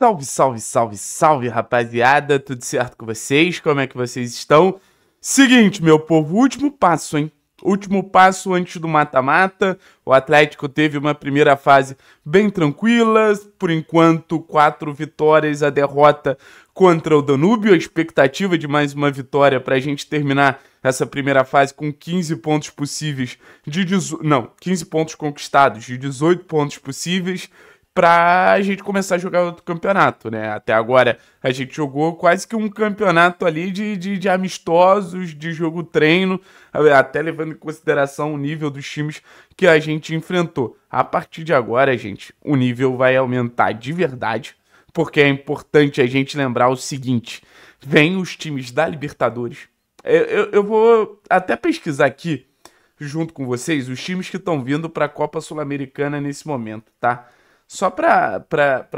Salve, salve, salve, salve, rapaziada. Tudo certo com vocês? Como é que vocês estão? Seguinte, meu povo, último passo, hein? Último passo antes do mata-mata. O Atlético teve uma primeira fase bem tranquila. Por enquanto, quatro vitórias, a derrota contra o Danúbio. A expectativa de mais uma vitória para a gente terminar essa primeira fase com 15 pontos possíveis de dezo... não, 15 pontos conquistados de 18 pontos possíveis pra gente começar a jogar outro campeonato, né? Até agora a gente jogou quase que um campeonato ali de, de, de amistosos, de jogo treino, até levando em consideração o nível dos times que a gente enfrentou. A partir de agora, gente, o nível vai aumentar de verdade, porque é importante a gente lembrar o seguinte: vem os times da Libertadores. eu, eu, eu vou até pesquisar aqui junto com vocês os times que estão vindo para a Copa Sul-Americana nesse momento, tá? Só para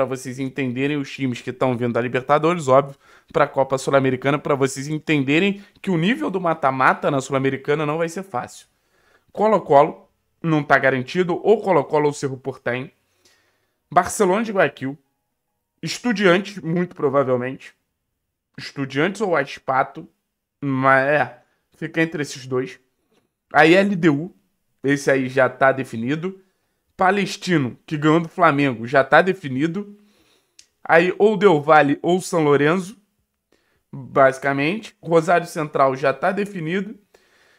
vocês entenderem os times que estão vindo da Libertadores, óbvio, para a Copa Sul-Americana, para vocês entenderem que o nível do mata-mata na Sul-Americana não vai ser fácil. Colo-Colo não está garantido, ou Colo-Colo ou Cerro Portem. Barcelona de Guayaquil. Estudiantes, muito provavelmente. Estudiantes ou Aspato. Mas é, fica entre esses dois. Aí é LDU, esse aí já está definido. Palestino, que ganhou do Flamengo, já está definido. Aí ou Del Valle ou São Lourenço, basicamente. Rosário Central já está definido.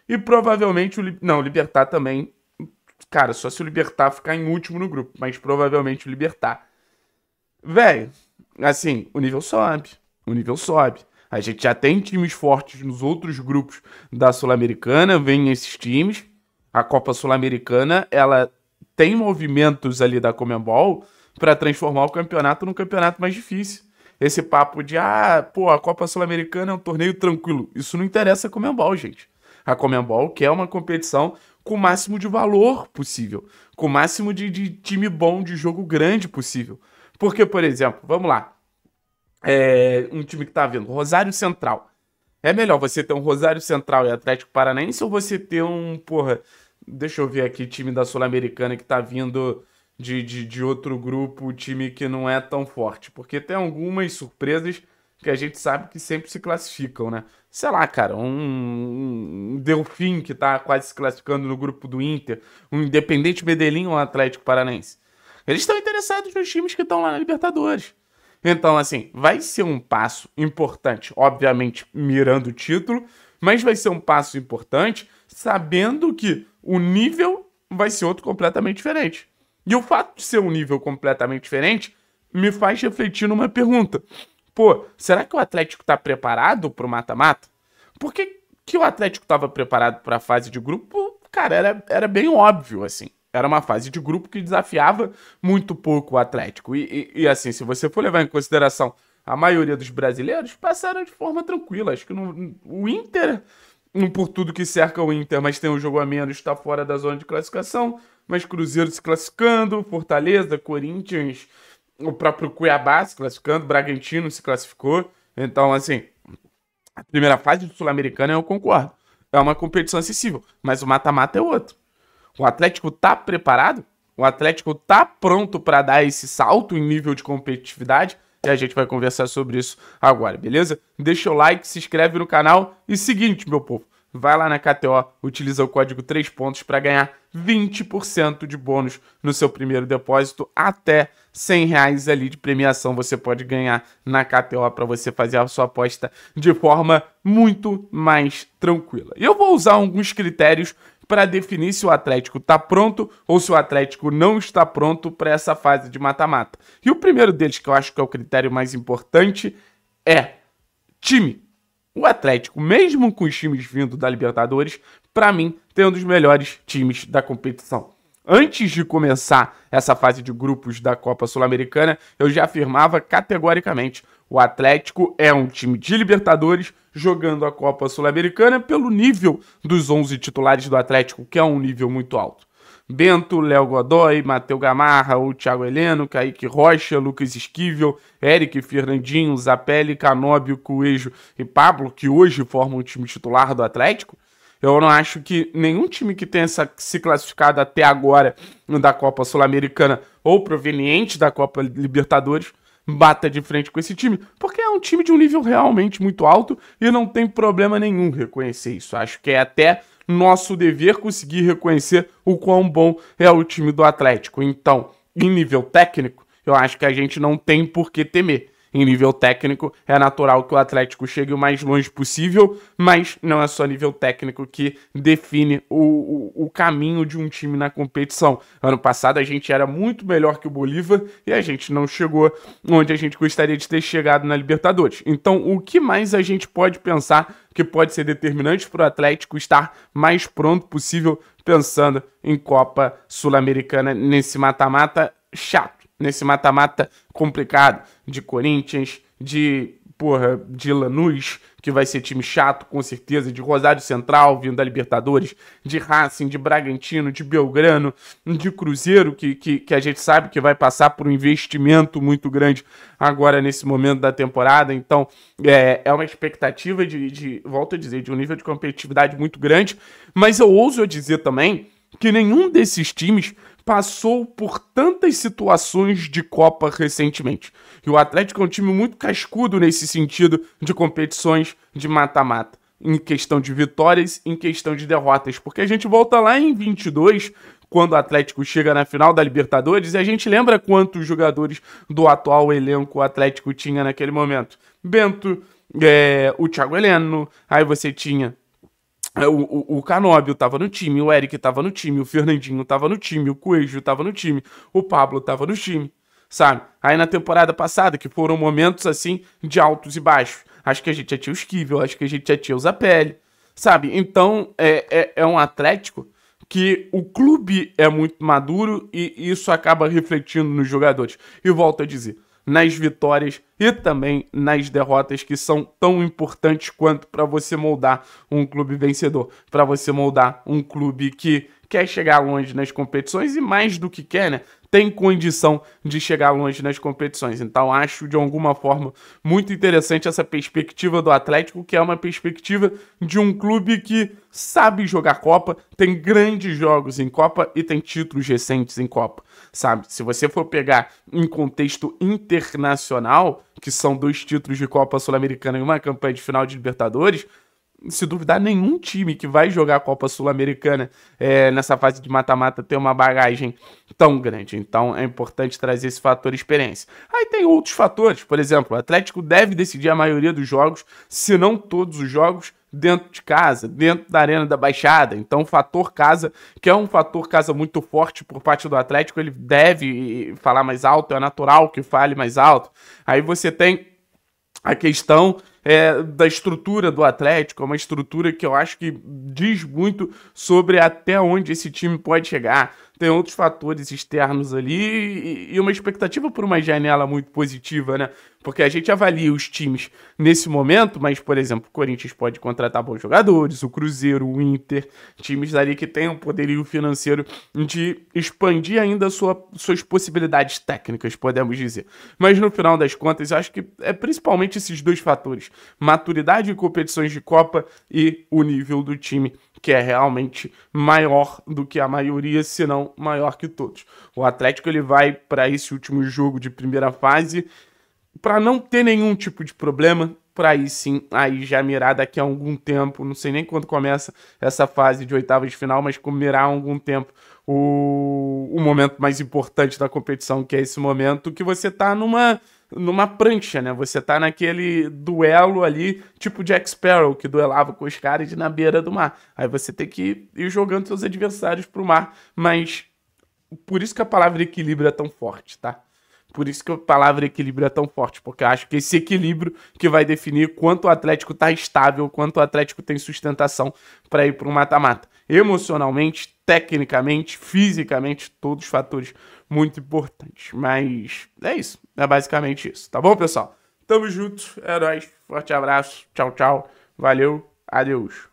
E provavelmente o. Não, o Libertar também. Cara, só se o Libertar ficar em último no grupo, mas provavelmente o Libertar. Velho, assim, o nível sobe. O nível sobe. A gente já tem times fortes nos outros grupos da Sul-Americana, vem esses times. A Copa Sul-Americana, ela tem movimentos ali da Comembol para transformar o campeonato num campeonato mais difícil. Esse papo de, ah, pô, a Copa Sul-Americana é um torneio tranquilo. Isso não interessa a Comembol, gente. A Comembol quer uma competição com o máximo de valor possível, com o máximo de, de time bom, de jogo grande possível. Porque, por exemplo, vamos lá, é, um time que tá vindo, Rosário Central. É melhor você ter um Rosário Central e Atlético Paranaense ou você ter um, porra, Deixa eu ver aqui, time da Sul-Americana que tá vindo de, de, de outro grupo, time que não é tão forte. Porque tem algumas surpresas que a gente sabe que sempre se classificam, né? Sei lá, cara, um, um Delfim que tá quase se classificando no grupo do Inter, um Independente Medellín ou um Atlético Paranense. Eles estão interessados nos times que estão lá na Libertadores. Então, assim, vai ser um passo importante, obviamente mirando o título, mas vai ser um passo importante sabendo que o nível vai ser outro completamente diferente. E o fato de ser um nível completamente diferente me faz refletir numa pergunta. Pô, será que o Atlético está preparado para o mata-mata? Por que, que o Atlético estava preparado para a fase de grupo? Cara, era, era bem óbvio, assim. Era uma fase de grupo que desafiava muito pouco o Atlético. E, e, e assim, se você for levar em consideração a maioria dos brasileiros, passaram de forma tranquila. Acho que no, o Inter um por tudo que cerca o Inter, mas tem um jogo a menos, está fora da zona de classificação. Mas Cruzeiro se classificando, Fortaleza, Corinthians, o próprio Cuiabá se classificando, Bragantino se classificou. Então, assim, a primeira fase do Sul-Americano eu concordo. É uma competição acessível, mas o mata-mata é outro. O Atlético tá preparado? O Atlético tá pronto para dar esse salto em nível de competitividade? e a gente vai conversar sobre isso agora, beleza? Deixa o like, se inscreve no canal e seguinte, meu povo, vai lá na KTO, utiliza o código 3 pontos para ganhar 20% de bônus no seu primeiro depósito, até 100 reais ali de premiação você pode ganhar na KTO para você fazer a sua aposta de forma muito mais tranquila. E eu vou usar alguns critérios para definir se o Atlético está pronto ou se o Atlético não está pronto para essa fase de mata-mata. E o primeiro deles, que eu acho que é o critério mais importante, é time. O Atlético, mesmo com os times vindo da Libertadores, para mim, tem um dos melhores times da competição. Antes de começar essa fase de grupos da Copa Sul-Americana, eu já afirmava categoricamente: o Atlético é um time de Libertadores jogando a Copa Sul-Americana pelo nível dos 11 titulares do Atlético, que é um nível muito alto. Bento, Léo Godoy, Matheus Gamarra, o Thiago Heleno, Kaique Rocha, Lucas Esquivel, Eric Fernandinho, Zapelli, Canóbio, Coelho e Pablo, que hoje formam o time titular do Atlético. Eu não acho que nenhum time que tenha se classificado até agora da Copa Sul-Americana ou proveniente da Copa Libertadores bata de frente com esse time, porque é um time de um nível realmente muito alto e não tem problema nenhum reconhecer isso. Acho que é até nosso dever conseguir reconhecer o quão bom é o time do Atlético. Então, em nível técnico, eu acho que a gente não tem por que temer em nível técnico, é natural que o Atlético chegue o mais longe possível, mas não é só nível técnico que define o, o, o caminho de um time na competição. Ano passado a gente era muito melhor que o Bolívar e a gente não chegou onde a gente gostaria de ter chegado na Libertadores. Então, o que mais a gente pode pensar que pode ser determinante para o Atlético estar mais pronto possível pensando em Copa Sul-Americana nesse mata-mata chato? nesse mata-mata complicado de Corinthians, de porra, de Lanús, que vai ser time chato, com certeza, de Rosário Central, vindo da Libertadores, de Racing, de Bragantino, de Belgrano, de Cruzeiro, que, que, que a gente sabe que vai passar por um investimento muito grande agora nesse momento da temporada. Então, é, é uma expectativa de, de, volto a dizer, de um nível de competitividade muito grande. Mas eu ouso dizer também que nenhum desses times passou por tantas situações de Copa recentemente. E o Atlético é um time muito cascudo nesse sentido de competições de mata-mata em questão de vitórias, em questão de derrotas, porque a gente volta lá em 22, quando o Atlético chega na final da Libertadores, e a gente lembra quantos jogadores do atual elenco Atlético tinha naquele momento. Bento, é, o Thiago Heleno, aí você tinha é, o, o, o Canóbio tava no time, o Eric tava no time, o Fernandinho tava no time, o Coelho tava no time, o Pablo tava no time, sabe? Aí na temporada passada, que foram momentos assim de altos e baixos. Acho que a gente já tinha o Esquivel, acho que a gente já tinha o Zapelli, sabe? Então é, é, é um Atlético que o clube é muito maduro e isso acaba refletindo nos jogadores. E volto a dizer, nas vitórias e também nas derrotas que são tão importantes quanto para você moldar um clube vencedor, para você moldar um clube que quer chegar longe nas competições e mais do que quer, né? tem condição de chegar longe nas competições. Então acho de alguma forma muito interessante essa perspectiva do Atlético, que é uma perspectiva de um clube que sabe jogar Copa, tem grandes jogos em Copa e tem títulos recentes em Copa, sabe? Se você for pegar em contexto internacional, que são dois títulos de Copa Sul-Americana e uma campanha de final de Libertadores, se duvidar, nenhum time que vai jogar a Copa Sul-Americana é, nessa fase de mata-mata tem uma bagagem tão grande. Então é importante trazer esse fator experiência. Aí tem outros fatores, por exemplo, o Atlético deve decidir a maioria dos jogos, se não todos os jogos, dentro de casa, dentro da Arena da Baixada. Então, o fator casa, que é um fator casa muito forte por parte do Atlético, ele deve falar mais alto, é natural que fale mais alto. Aí você tem a questão é, da estrutura do Atlético, é uma estrutura que eu acho que diz muito sobre até onde esse time pode chegar. Tem outros fatores externos ali e, uma expectativa por uma janela muito positiva, né? Porque a gente avalia os times nesse momento, mas, por exemplo, o Corinthians pode contratar bons jogadores, o Cruzeiro, o Inter, times ali que têm um poderio financeiro de expandir ainda sua, suas possibilidades técnicas, podemos dizer. Mas no final das contas, eu acho que é principalmente esses dois fatores maturidade em competições de Copa e o nível do time, que é realmente maior do que a maioria, se não maior que todos. O Atlético ele vai para esse último jogo de primeira fase para não ter nenhum tipo de problema, para aí sim, aí já mirar daqui a algum tempo, não sei nem quando começa essa fase de oitavas de final, mas mirar algum tempo o, o momento mais importante da competição, que é esse momento que você tá numa numa prancha, né? Você tá naquele duelo ali, tipo Jack Sparrow, que duelava com os caras na beira do mar. Aí você tem que ir jogando seus adversários pro mar, mas por isso que a palavra equilíbrio é tão forte, tá? Por isso que a palavra equilíbrio é tão forte, porque eu acho que esse equilíbrio que vai definir quanto o Atlético tá estável, quanto o Atlético tem sustentação para ir para o mata-mata. Emocionalmente, tecnicamente, fisicamente, todos fatores muito importantes. Mas é isso, é basicamente isso, tá bom, pessoal? Tamo junto, é nóis, forte abraço, tchau, tchau, valeu, adeus.